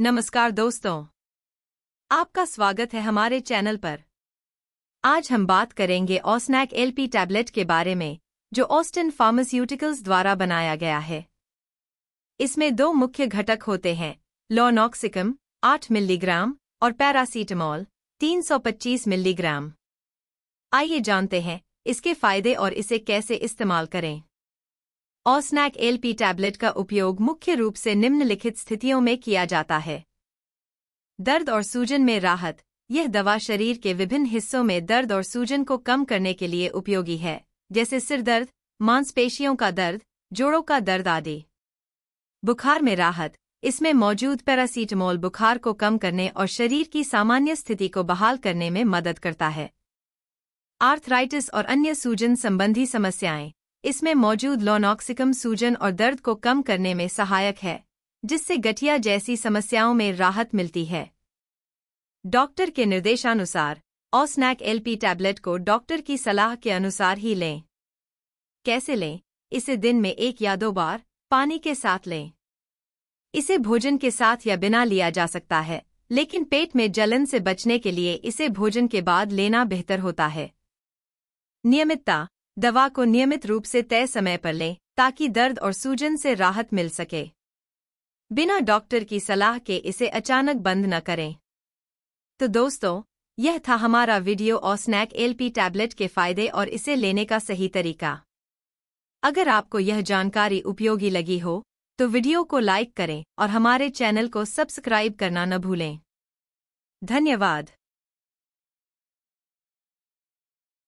नमस्कार दोस्तों आपका स्वागत है हमारे चैनल पर आज हम बात करेंगे ऑस्नैक एलपी टैबलेट के बारे में जो ऑस्टिन फार्मास्यूटिकल्स द्वारा बनाया गया है इसमें दो मुख्य घटक होते हैं लोनॉक्सिकम 8 मिलीग्राम और पैरासीटामोल 325 मिलीग्राम आइए जानते हैं इसके फायदे और इसे कैसे इस्तेमाल करें ऑस्नैक एलपी टैबलेट का उपयोग मुख्य रूप से निम्नलिखित स्थितियों में किया जाता है दर्द और सूजन में राहत यह दवा शरीर के विभिन्न हिस्सों में दर्द और सूजन को कम करने के लिए उपयोगी है जैसे सिर दर्द मांसपेशियों का दर्द जोड़ों का दर्द आदि बुखार में राहत इसमें मौजूद पैरासीटामोल बुखार को कम करने और शरीर की सामान्य स्थिति को बहाल करने में मदद करता है आर्थराइटिस और अन्य सूजन संबंधी समस्याएं इसमें मौजूद लोनॉक्सिकम सूजन और दर्द को कम करने में सहायक है जिससे गठिया जैसी समस्याओं में राहत मिलती है डॉक्टर के निर्देशानुसार ऑस्नैक एलपी टैबलेट को डॉक्टर की सलाह के अनुसार ही लें कैसे लें इसे दिन में एक या दो बार पानी के साथ लें इसे भोजन के साथ या बिना लिया जा सकता है लेकिन पेट में जलन से बचने के लिए इसे भोजन के बाद लेना बेहतर होता है नियमितता दवा को नियमित रूप से तय समय पर लें ताकि दर्द और सूजन से राहत मिल सके बिना डॉक्टर की सलाह के इसे अचानक बंद न करें तो दोस्तों यह था हमारा वीडियो और स्नैक एलपी टैबलेट के फायदे और इसे लेने का सही तरीका अगर आपको यह जानकारी उपयोगी लगी हो तो वीडियो को लाइक करें और हमारे चैनल को सब्सक्राइब करना न भूलें धन्यवाद